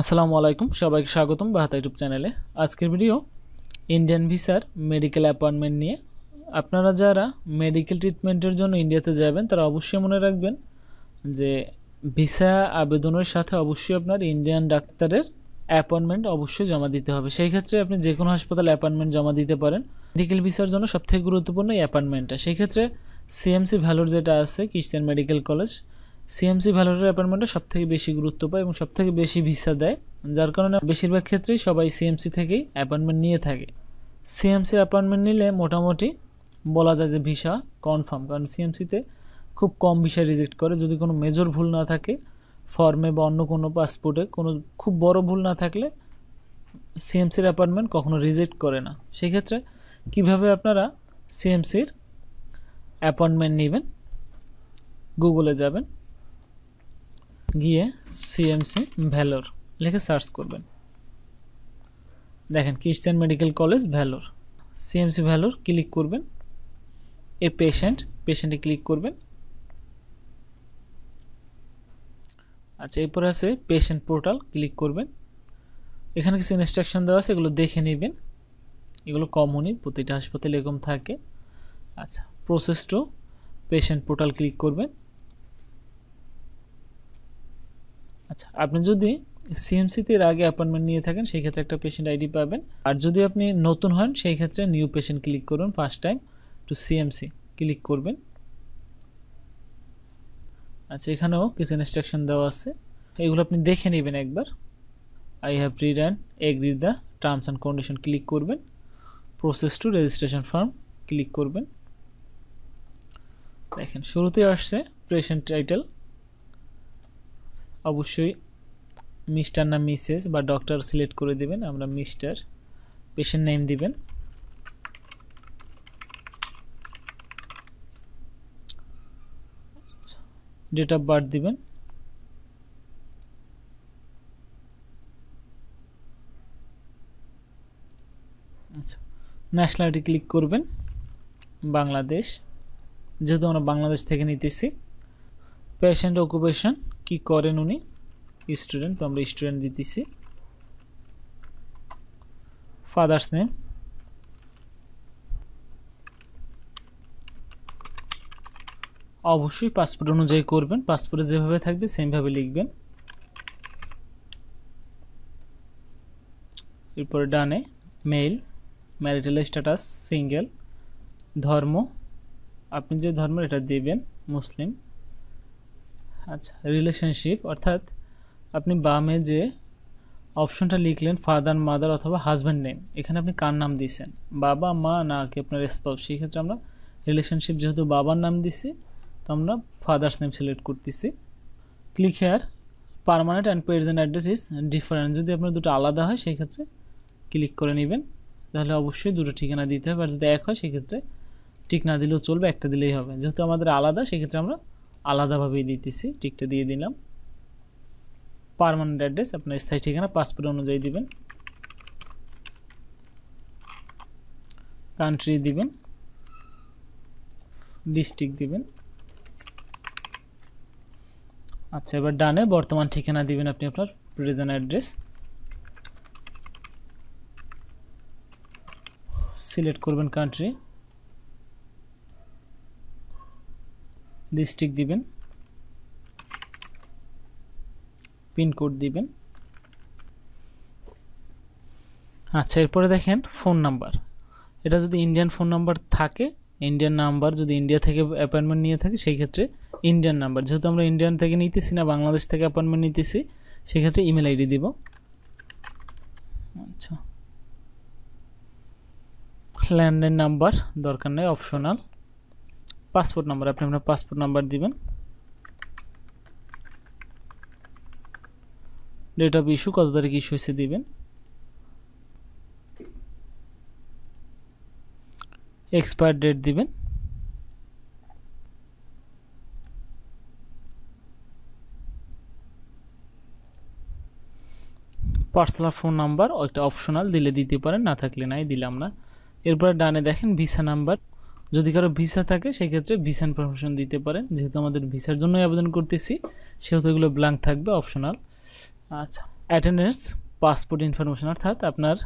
আসসালামু আলাইকুম সবাইকে স্বাগতম বাহাতা ইউটিউব চ্যানেলে আজকের ভিডিও ইন্ডিয়ান ভিসার মেডিকেল অ্যাপয়েন্টমেন্ট নিয়ে আপনারা যারা মেডিকেল ট্রিটমেন্টের জন্য ইন্ডিয়াতে যাবেন তারা অবশ্যই মনে রাখবেন যে ভিসা আবেদনের সাথে অবশ্যই আপনার ইন্ডিয়ান ডাক্তারের অ্যাপয়েন্টমেন্ট অবশ্যই জমা দিতে হবে সেই ক্ষেত্রে আপনি যে কোনো হাসপাতালে অ্যাপয়েন্টমেন্ট জমা দিতে পারেন মেডিকেল ভিসার জন্য সবথেকে গুরুত্বপূর্ণ এই অ্যাপয়েন্টমেন্টটা সেই ক্ষেত্রে সিএমসি ভ্যালুর যেটা আছে ক্রিশ্চিয়ান মেডিকেল কলেজ সিএমসি ভ্যালোরের অ্যাপার্টমেন্টে সবথেকে বেশি গুরুত্ব পায় এবং সবথেকে বেশি ভিসা দেয় যার কারণে বেশিরভাগ ক্ষেত্রেই সবাই সিএমসি থেকেই অ্যাপয়েন্টমেন্ট নিয়ে থাকে সিএমসির অ্যাপয়েন্টমেন্ট নিলে মোটামুটি বলা যায় যে ভিসা কনফার্ম কারণ সিএমসিতে খুব কম ভিসা রিজেক্ট করে যদি কোনো মেজর ভুল না থাকে ফর্মে বা অন্য কোনো পাসপোর্টে কোনো খুব বড় ভুল না থাকলে সিএমসির অ্যাপয়েন্টমেন্ট কখনো রিজেক্ট করে না সেক্ষেত্রে কিভাবে আপনারা সিএমসির অ্যাপয়েন্টমেন্ট নেবেন গুগলে যাবেন gie cmc vellore লিখে সার্চ করবেন দেখেন Christian medical college Vellore cmc vellore click করবেন ए पेशेंट पेशेंट क्लिक করবেন আচ্ছা এই পর আছে पेशेंट पोर्टल क्लिक করবেন এখানে কিছু ইনস্ট্রাকশন দেওয়া আছে গুলো দেখে নেবেন এগুলো কমনই প্রতিটি হাসপাতালে এরকম থাকে আচ্ছা प्रोसेसটো पेशेंट पोर्टल क्लिक করবেন আচ্ছা আপনি যদি সিএমসিতে এর আগে অ্যাপয়েন্টমেন্ট নিয়ে থাকেন সেই ক্ষেত্রে একটা পেশেন্ট আইডি পাবেন আর যদি আপনি নতুন হন সেই ক্ষেত্রে নিউ পেশেন্ট ক্লিক করুন first time to CMC click করবেন আচ্ছা এখানেও কিছু ইনস্ট্রাকশন দেওয়া আছে এগুলো আপনি দেখে নেবেন একবার I have read and agree the terms and condition click করবেন process to registration form click করবেন দেখেন শুরুতে আসছে পেশেন্ট টাইটেল অবশ্যই মিস্টার না মিসেস বা ডক্টর সিলেক্ট করে দেবেন আমরা মিস্টার পেশেন্ট নেম দিবেন ডেট অফ বার্থ দিবেন আচ্ছা ন্যাশনালিটি ক্লিক করবেন বাংলাদেশ যেহেতু আমরা বাংলাদেশ থেকে নিতেছি পেশেন্ট অকুপেশন কি করেন উনি ই স্টুডেন্ট তো আমরা স্টুডেন্ট দিতেছি ফাদারস নেম আব শু পাসপোর্টের অনুযায়ী করবেন পাসপোর্টে যেভাবে থাকবে সেম ভাবে লিখবেন এরপর ডানে মেইল ম্যারিটাল স্ট্যাটাস সিঙ্গেল ধর্ম আপনি যে ধর্ম এটা দিবেন মুসলিম আচ্ছা রিলেশনশিপ অর্থাৎ আপনি বামে যে অপশনটা লিখলেন फादर এন্ড মাদার অথবা হাজব্যান্ড নেম এখানে আপনি কার নাম দিবেন বাবা মা না কে আপনার স্পাউস এক্ষেত্রে আমরা রিলেশনশিপ যেহেতু বাবার নাম দিছি তো আমরা ফাদারস নেম সিলেক্ট করতেছি click here permanent and present address is different যদি আপনার দুটো আলাদা হয় সেই ক্ষেত্রে ক্লিক করে নেবেন তাহলে অবশ্যই দুটো ঠিকানা দিতে হবে আর যদি এক হয় সেই ক্ষেত্রে ঠিকানা দিলেও চলবে একটা দিলেই হবে যেহেতু আমাদের আলাদা সেই ক্ষেত্রে আমরা আলাদাভাবে দিতেছি টিকটা দিয়ে দিলাম permanent address apna sthayi thikana passport onujayi diben country দিবেন district দিবেন আচ্ছা এবার ডানে বর্তমান ঠিকানা দিবেন আপনি আপনার প্রেজেন্ট অ্যাড্রেস সিলেক্ট করবেন কান্ট্রি ডিস্ট্রিক্ট দিবেন পিনকোড দিবেন আচ্ছা এরপরে দেখেন ফোন নাম্বার এটা যদি ইন্ডিয়ান ফোন নাম্বার থাকে ইন্ডিয়ান নাম্বার যদি ইন্ডিয়া থেকে অ্যাপয়েন্টমেন্ট নিয়ে থাকে সেই ক্ষেত্রে ইন্ডিয়ান নাম্বার যেহেতু আমরা ইন্ডিয়ান থেকে নিতেছি না বাংলাদেশ থেকে অ্যাপয়েন্টমেন্ট নিতেছি সেক্ষেত্রে ইমেল আইডি দিব আচ্ছা ল্যান্ডলাইন নাম্বার দরকার নেই অপশনাল পাসপোর্ট নাম্বার আপনার পাসপোর্ট নাম্বার দিবেন ডেটা ইস্যু কত তারিখে ইস্যু হয়েছে দিবেন এক্সপায়ার ডেট দিবেন পার্সোনাল ফোন নাম্বার এটা অপশনাল দিলে দিতে পারেন না থাকলে নাই দিলাম না এরপর ডানে দেখেন ভিসা নাম্বার যদি কারো ভিসা থাকে সেক্ষেত্রে ভিসা ইনফরমেশন দিতে পারেন যেহেতু আমাদের ভিসার জন্যই আবেদন করতেছি সেহেতু এগুলো ব্ল্যাঙ্ক থাকবে অপশনাল আচ্ছা অ্যাটেন্ডেন্স পাসপোর্ট ইনফরমেশন অর্থাৎ আপনার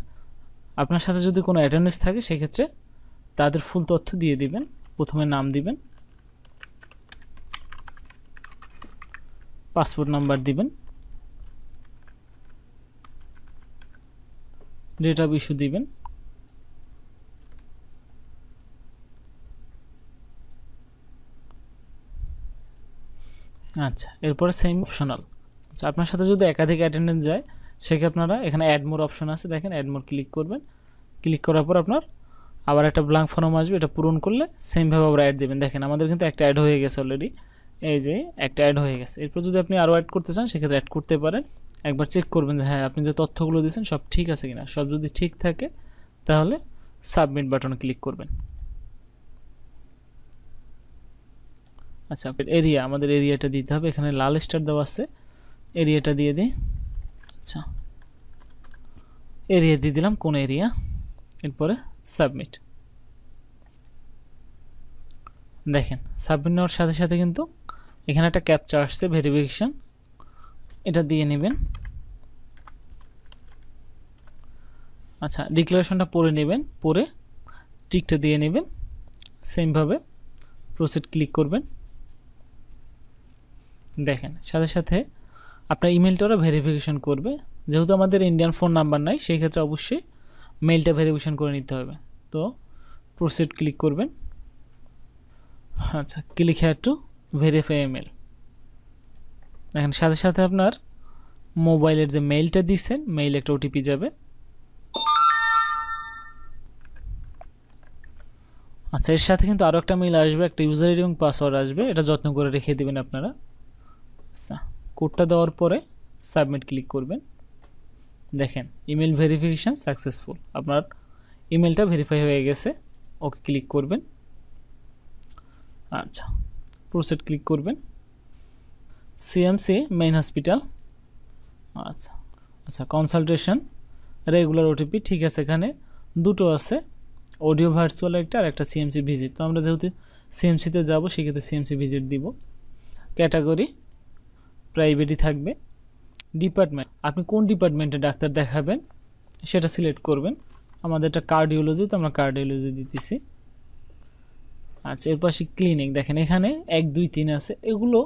আপনার সাথে যদি কোনো অ্যাটেন্ডেন্স থাকে সেক্ষেত্রে তাদের ফুল তথ্য দিয়ে দিবেন প্রথমে নাম দিবেন পাসপোর্ট নাম্বার দিবেন ডেট অফ ইস্যু দিবেন আচ্ছা এরপরে সেম অপশনাল আচ্ছা আপনার সাথে যদি একাধিক অ্যাটেন্ডেন্স যায় সেক্ষেত্রে আপনারা এখানে অ্যাড মোর অপশন আছে দেখেন অ্যাড মোর ক্লিক করবেন ক্লিক করার পর আপনার আবার একটা ব্লাঙ্ক ফর্ম আসবে এটা পূরণ করলে সেমভাবে আবার অ্যাড দেবেন দেখেন আমাদের কিন্তু একটা অ্যাড হয়ে গেছে অলরেডি এই যে একটা অ্যাড হয়ে গেছে এরপর যদি আপনি আরও অ্যাড করতে চান সেক্ষেত্রে অ্যাড করতে পারেন একবার চেক করবেন যে হ্যাঁ আপনি যে তথ্যগুলো দিয়েছেন সব ঠিক আছে কিনা সব যদি ঠিক থাকে তাহলে সাবমিট বাটন ক্লিক করবেন আচ্ছা ফিল এরিয়া আমাদের এরিয়াটা দিতে হবে এখানে লাল স্টার দেখা আছে এরিয়াটা দিয়ে দিন আচ্ছা এরিয়া দিয়ে দিলাম কোন এরিয়া এরপর সাবমিট দেখেন সাবমিট করার সাথে সাথে কিন্তু এখানে একটা ক্যাপচা আসছে ভেরিফিকেশন এটা দিয়ে নেবেন আচ্ছা ডিক্লারেশনটা পড়ে নেবেন পড়ে টিকটা দিয়ে নেবেন সেম ভাবে প্রসেড ক্লিক করবেন দেখেন সাথে সাথে আপনার ইমেলটা ওরা করবে যেহেতু আমাদের ইন্ডিয়ান ফোন নাম্বার নাই সেই ক্ষেত্রে অবশ্যই মেলটা ভেরিফিকেশান করে নিতে হবে তো প্রসিড ক্লিক করবেন আচ্ছা ক্লিক হ্যার টু ভেরিফাই ইমেল দেখেন সাথে সাথে আপনার মোবাইলের যে মেইলটা দিচ্ছেন মেইল একটা ওটিপি যাবে আচ্ছা এর সাথে কিন্তু আরও একটা মেইল আসবে একটা ইউজার আইডি এবং পাসওয়ার্ড আসবে এটা যত্ন করে রেখে দেবেন আপনারা সা কটা দোর পরে সাবমিট ক্লিক করবেন দেখেন ইমেল ভেরিফিকেশন सक्सेसफुल আপনার ইমেলটা ভেরিফাই হয়ে গেছে ওকে ক্লিক করবেন আচ্ছা প্রসেট ক্লিক করবেন সিএমসি মেইন হসপিটাল আচ্ছা আচ্ছা কনসালটেশন রেগুলার ওটিপি ঠিক আছে এখানে দুটো আছে অডিও ভার্চুয়াল একটা আর একটা সিএমসি ভিজিট তো আমরা যেহেতু সিএমসি তে যাব সেহেতু সিএমসি ভিজিট দিব ক্যাটাগরি প্রাইভেটই থাকবে ডিপার্টমেন্ট আপনি কোন ডিপার্টমেন্টে ডাক্তার দেখাবেন সেটা সিলেক্ট করবেন আমাদের একটা কার্ডিওলজি তো আমরা কার্ডিওলজি দিতেছি আচ্ছা এর পাশে ক্লিনিক দেখেন এখানে এক দুই তিন আছে এগুলো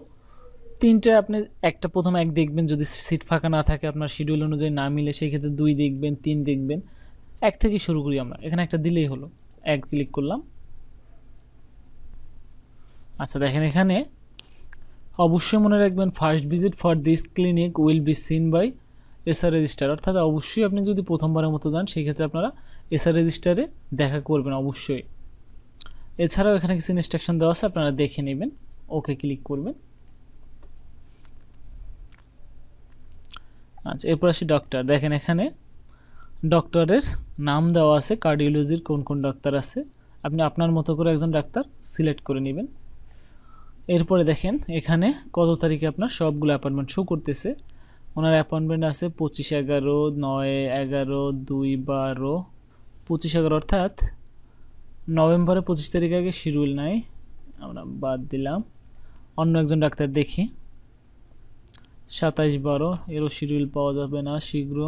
তিনটা আপনি একটা প্রথম এক দেখবেন যদি সিট ফাঁকা না থাকে আপনার শিডিউল অনুযায়ী না মিলে সেই ক্ষেত্রে দুই দেখবেন তিন দেখবেন এক থেকে শুরু করি আমরা এখানে একটা দিলেই হলো এক ক্লিক করলাম আচ্ছা দেখেন এখানে অবশ্যই মনে রাখবেন first visit for this clinic will be seen by SR register অর্থাৎ অবশ্যই আপনি যদি প্রথমবারের মতো যান সেক্ষেত্রে আপনারা এসআর রেজিস্টারে দেখা করবেন অবশ্যই এছাড়াও এখানে কিছু ইনস্ট্রাকশন দেওয়া আছে আপনারা দেখে নেবেন ওকে ক্লিক করবেন আচ্ছা এরপর আসি ডক্টর দেখেন এখানে ডক্টরের নাম দেওয়া আছে কার্ডিওলজির কোন কোন ডাক্তার আছে আপনি আপনার মতো করে একজন ডাক্তার সিলেক্ট করে নেবেন এরপরে দেখেন এখানে কত তারিখে আপনার সবগুলো অ্যাপয়েন্টমেন্ট শো করতেছে ওনার অ্যাপয়েন্টমেন্ট আছে পঁচিশ এগারো নয় এগারো দুই বারো পঁচিশ এগারো অর্থাৎ নভেম্বরে পঁচিশ তারিখ আগে শিরুল নাই আমরা বাদ দিলাম অন্য একজন ডাক্তার দেখি সাতাইশ বারো এরও শিরুল পাওয়া যাবে না শীঘ্র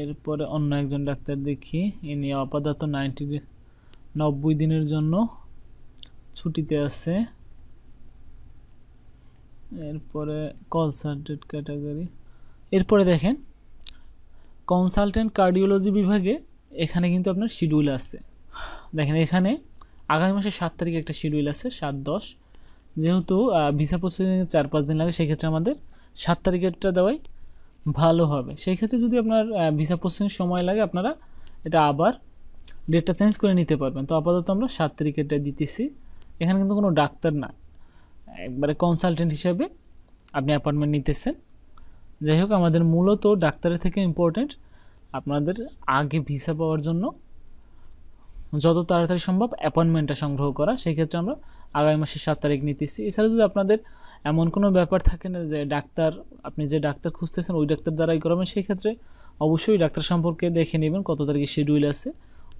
এরপরে অন্য একজন ডাক্তার দেখি ইনি আপাতত নাইনটি নব্বই দিনের জন্য ছুটিতে আছে এরপরে কনসালটেন্ট ক্যাটাগরি এরপরে দেখেন কনসালটেন্ট কার্ডিওলজি বিভাগে এখানে কিন্তু আপনার শিডিউল আছে দেখেন এখানে আগামী মাসের সাত তারিখে একটা শিডিউল আছে সাত দশ যেহেতু ভিসা প্রসেসিংয়ে চার পাঁচ দিন লাগে সেক্ষেত্রে আমাদের সাত তারিখেরটা দেওয়াই ভালো হবে সেই ক্ষেত্রে যদি আপনার ভিসা প্রসেসিং সময় লাগে আপনারা এটা আবার ডেটটা চেঞ্জ করে নিতে পারবেন তো আপাতত আমরা সাত তারিখেরটা দিতেছি এখানে কিন্তু কোনো ডাক্তার না একবারে কনসালটেন্ট হিসাবে আপনি অ্যাপয়েন্টমেন্ট নিতেছেন যাই হোক আমাদের মূলত ডাক্তারের থেকে ইম্পর্টেন্ট আপনাদের আগে ভিসা পাওয়ার জন্য যত তাড়াতাড়ি সম্ভব অ্যাপয়েন্টমেন্টটা সংগ্রহ করা সেক্ষেত্রে আমরা আগামী মাসের সাত তারিখ নিতেছি এছাড়া যদি আপনাদের এমন কোনো ব্যাপার থাকে না যে ডাক্তার আপনি যে ডাক্তার খুঁজতেছেন ওই ডাক্তার দ্বারাই করাবেন সেক্ষেত্রে অবশ্যই ডাক্তার সম্পর্কে দেখে নেবেন কত তারিখে শিডিউল আছে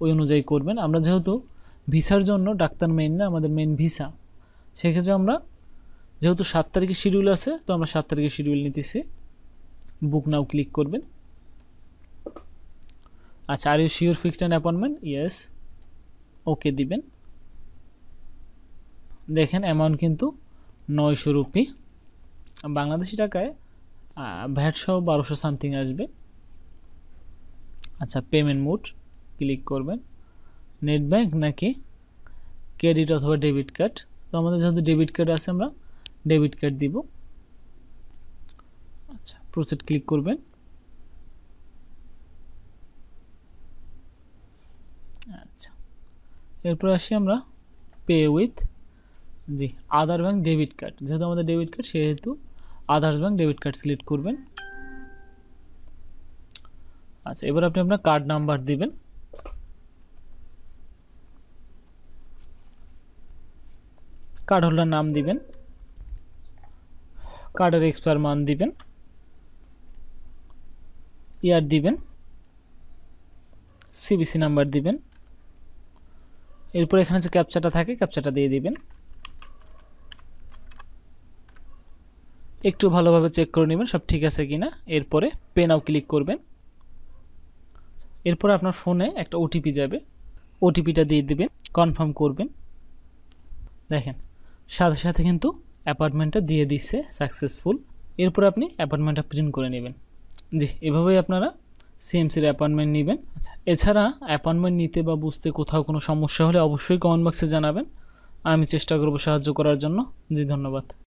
ওই অনুযায়ী করবেন আমরা যেহেতু ভিসার জন্য ডাক্তার মেইন না আমাদের মেইন ভিসা সেক্ষেত্রে আমরা যেহেতু 7 তারিখের শিডিউল আছে তো আমরা 7 তারিখের শিডিউল নিতেছি বুক নাও ক্লিক করবেন আর are you sure fixed appointment yes okay দিবেন দেখেন अमाउंट কিন্তু 900 রুপি আমরা বাংলাদেশি টাকায় প্রায় 1200 সামথিং আসবে আচ্ছা পেমেন্ট মোড ক্লিক করবেন নেট ব্যাংক নাকি ক্রেডিট অথবা ডেবিট কার্ড তো আমাদের যেহেতু ডেবিট কার্ড আছে আমরা ডেবিট কার্ড দিব আচ্ছা প্রসেট ক্লিক করবেন আচ্ছা এরপর আসি আমরা পে উইথ জি আধার ব্যাংক ডেবিট কার্ড যেহেতু আমাদের ডেবিট কার্ড সেই হেতু Aadhaar's bank debit card select করবেন আচ্ছা এবারে আপনি আপনার কার্ড নাম্বার দিবেন কার্ডহোল্ডারের নাম দিবেন কার্ডের এক্সপায়ার মান দিবেন ইয়ার দিবেন সিবিসি নাম্বার দিবেন এরপর এখানে যে ক্যাপচাটা থাকে ক্যাপচাটা দিয়ে দিবেন একটু ভালোভাবে চেক করে নেবেন সব ঠিক আছে কি না এরপরে পেনাও ক্লিক করবেন এরপর আপনার ফোনে একটা ওটিপি যাবে ওটিপিটা দিয়ে দেবেন কনফার্ম করবেন দেখেন সাথে সাথে কিন্তু অ্যাপার্টমেন্টটা দিয়ে দিচ্ছে সাকসেসফুল এরপর আপনি অ্যাপার্টমেন্টটা প্রিন্ট করে নেবেন জি এভাবেই আপনারা সিএমসির অ্যাপয়েন্টমেন্ট নেবেন আচ্ছা এছাড়া অ্যাপয়েন্টমেন্ট নিতে বা বুঝতে কোথাও কোনো সমস্যা হলে অবশ্যই কমেন্ট বক্সে জানাবেন আমি চেষ্টা করব সাহায্য করার জন্য জি ধন্যবাদ